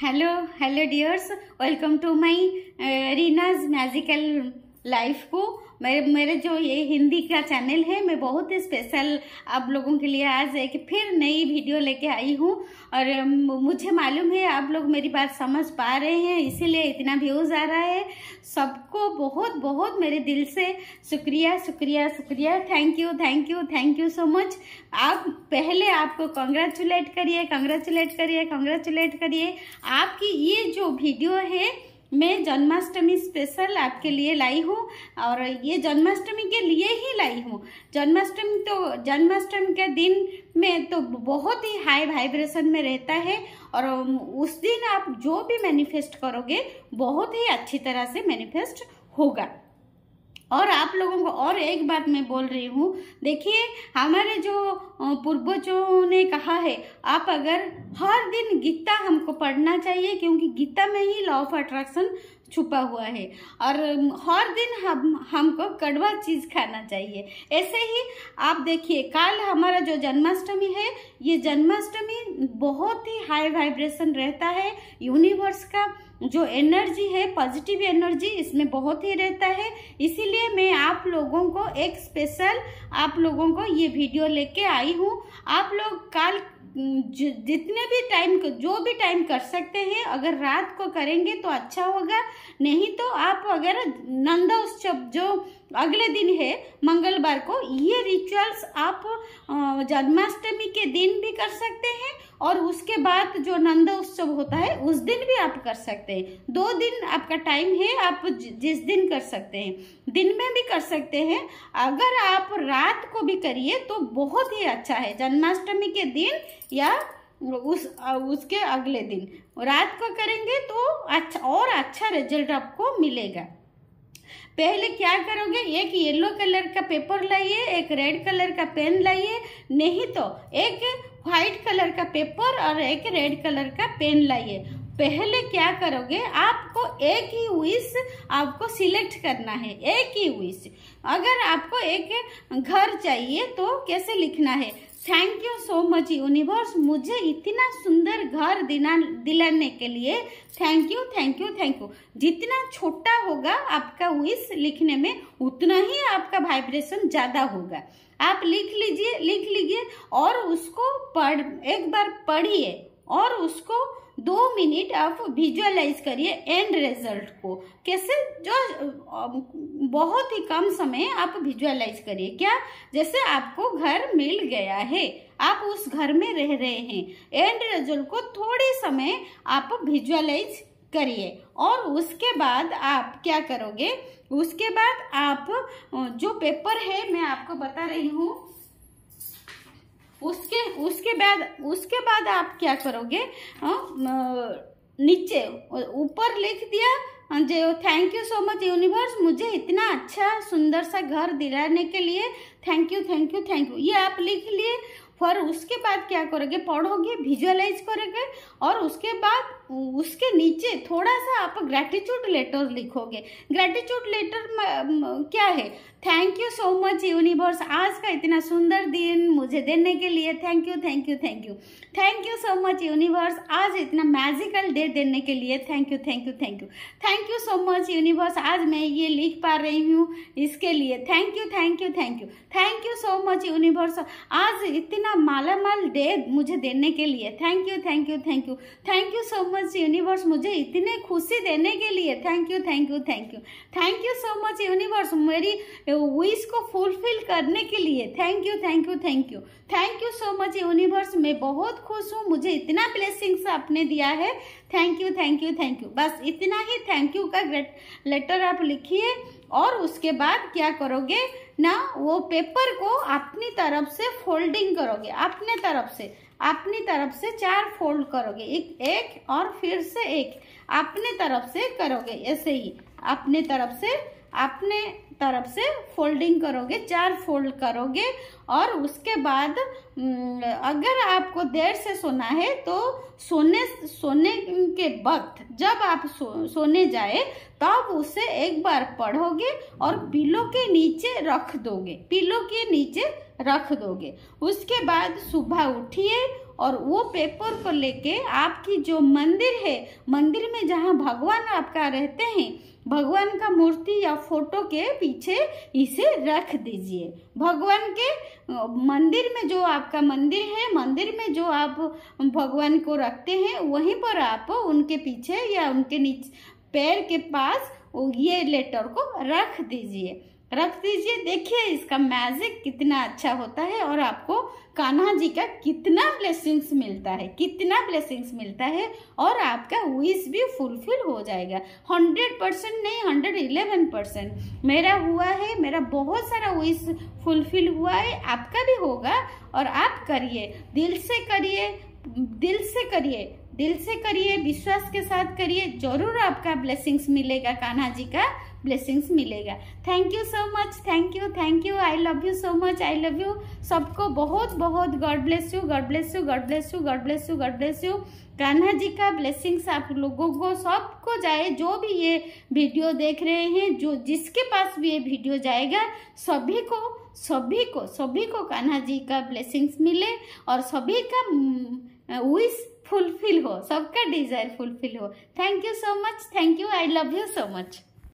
hello hello dears welcome to my uh, Rina's magical life को मेरे मेरे जो ये हिंदी का चैनल है मैं बहुत ही स्पेशल आप लोगों के लिए आज एक फिर नई वीडियो लेके आई हूँ और मुझे मालूम है आप लोग मेरी बात समझ पा रहे हैं इसीलिए इतना व्यूज़ आ रहा है सबको बहुत बहुत मेरे दिल से शुक्रिया शुक्रिया शुक्रिया thank you thank you thank you so much आप पहले आपको कॉन्ग्रेचुलेट करिए कॉन्ग्रेचुलेट करिए कॉन्ग्रेचुलेट करिए आपकी ये जो वीडियो है मैं जन्माष्टमी स्पेशल आपके लिए लाई हूँ और ये जन्माष्टमी के लिए ही लाई हूँ जन्माष्टमी तो जन्माष्टमी के दिन में तो बहुत ही हाई वाइब्रेशन में रहता है और उस दिन आप जो भी मैनिफेस्ट करोगे बहुत ही अच्छी तरह से मैनिफेस्ट होगा और आप लोगों को और एक बात मैं बोल रही हूँ देखिए हमारे जो पूर्वजों ने कहा है आप अगर हर दिन गीता हमको पढ़ना चाहिए क्योंकि गीता में ही लॉ ऑफ अट्रैक्शन छुपा हुआ है और हर दिन हम हमको कड़वा चीज़ खाना चाहिए ऐसे ही आप देखिए कल हमारा जो जन्माष्टमी है ये जन्माष्टमी बहुत ही हाई वाइब्रेशन रहता है यूनिवर्स का जो एनर्जी है पॉजिटिव एनर्जी इसमें बहुत ही रहता है इसीलिए मैं आप लोगों को एक स्पेशल आप लोगों को ये वीडियो लेके आई हूँ आप लोग काल जितने भी टाइम जो भी टाइम कर सकते हैं अगर रात को करेंगे तो अच्छा होगा नहीं तो आप अगर नंदा उत्सव जो अगले दिन है मंगलवार को ये रिचुअल्स आप जन्माष्टमी के दिन भी कर सकते हैं और उसके बाद जो नंद उत्सव होता है उस दिन भी आप कर सकते हैं दो दिन आपका टाइम है आप जिस दिन कर सकते हैं दिन में भी कर सकते हैं अगर आप रात को भी करिए तो बहुत ही अच्छा है जन्माष्टमी के दिन या उस उसके अगले दिन रात को करेंगे तो अच्छा और अच्छा रिजल्ट आपको मिलेगा पहले क्या करोगे एक येलो कलर का पेपर लाइए एक रेड कलर का पेन लाइए नहीं तो एक व्हाइट कलर का पेपर और एक रेड कलर का पेन लाइए पहले क्या करोगे आपको एक ही विश आपको सिलेक्ट करना है एक ही विश अगर आपको एक घर चाहिए तो कैसे लिखना है thank you so much universe मुझे इतना सुंदर घर दिना दिलाने के लिए thank you thank you thank you जितना छोटा होगा आपका विश लिखने में उतना ही आपका वाइब्रेशन ज़्यादा होगा आप लिख लीजिए लिख लीजिए और उसको पढ़ एक बार पढ़िए और उसको दो मिनट आप विजुअलाइज करिए एंड रिजल्ट को कैसे जो बहुत ही कम समय आप विजुअलाइज करिए क्या जैसे आपको घर मिल गया है आप उस घर में रह रहे हैं एंड रिजल्ट को थोड़े समय आप विजुअलाइज करिए और उसके बाद आप क्या करोगे उसके बाद आप जो पेपर है मैं आपको बता रही हूँ उसके बाद उसके बाद आप क्या करोगे हाँ, नीचे ऊपर लिख दिया जो thank you so much universe मुझे इतना अच्छा सुंदर सा घर दिलाने के लिए thank you thank you thank you ये आप लिख लिए फिर उसके बाद क्या करोगे पढ़ोगे विजुअलाइज करोगे और उसके बाद उसके नीचे थोड़ा सा आप ग्रेटिट्यूड लेटर लिखोगे ग्रेटिट्यूड लेटर क्या है thank you so much universe आज का इतना सुंदर दिन मुझे देने के लिए thank you thank you thank you thank you so much universe आज इतना मैजिकल डे देने के लिए thank you thank you thank you thank you so much universe आज मैं ये लिख पा रही हूँ इसके लिए thank you thank you thank you thank you so much universe आज इतना मालामाल डे मुझे देने के लिए thank you thank you thank you thank you so much much universe मुझे इतने खुशी देने के लिए thank you thank you thank you thank you so much universe मेरी विश को फुलफिल करने के लिए thank you thank you thank you thank you so much universe मैं बहुत खुश हूँ मुझे इतना ब्लेसिंग्स आपने दिया है thank you thank you thank you बस इतना ही थैंक यू का लेटर आप लिखिए और उसके बाद क्या करोगे ना वो पेपर को अपनी तरफ से फोल्डिंग करोगे अपने तरफ से अपनी तरफ से चार फोल्ड करोगे एक एक और फिर से एक अपने तरफ से करोगे ऐसे ही अपने तरफ से अपने तरफ से फोल्डिंग करोगे चार फोल्ड करोगे और उसके बाद अगर आपको देर से सोना है तो सोने सोने के वक्त जब आप सो, सोने जाए तब उसे एक बार पढ़ोगे और पिलो के नीचे रख दोगे पिलो के नीचे रख दोगे उसके बाद सुबह उठिए और वो पेपर को लेके आपकी जो मंदिर है मंदिर में जहाँ भगवान आपका रहते हैं भगवान का मूर्ति या फोटो के पीछे इसे रख दीजिए भगवान के मंदिर में जो आपका मंदिर है मंदिर में जो आप भगवान को रखते हैं वहीं पर आप उनके पीछे या उनके नीचे पैर के पास ये लेटर को रख दीजिए रख दीजिए देखिए इसका मैजिक कितना अच्छा होता है और आपको कान्हा जी का कितना ब्लेसिंग्स मिलता है कितना ब्लेसिंग्स मिलता है और आपका विश भी फुलफिल हो जाएगा हंड्रेड परसेंट नहीं हंड्रेड इलेवन परसेंट मेरा हुआ है मेरा बहुत सारा विश फुलफिल हुआ है आपका भी होगा और आप करिए दिल से करिए दिल से करिए दिल से करिए विश्वास के साथ करिए जरूर आपका ब्लेसिंग्स मिलेगा कान्हा जी का ब्लेसिंग्स मिलेगा thank you so much thank you thank you I love you so much I love you सबको बहुत बहुत God bless you God bless you God bless you God bless you God bless you Kanha ji का blessings आप लोगों को सबको जाए जो भी ये वीडियो देख रहे हैं जो जिसके पास भी ये वीडियो जाएगा सभी को सभी को सभी को कान्हा जी का ब्लेसिंग्स मिले और सभी का Uh, wish fulfill ho sabka desire fulfill ho thank you so much thank you i love you so much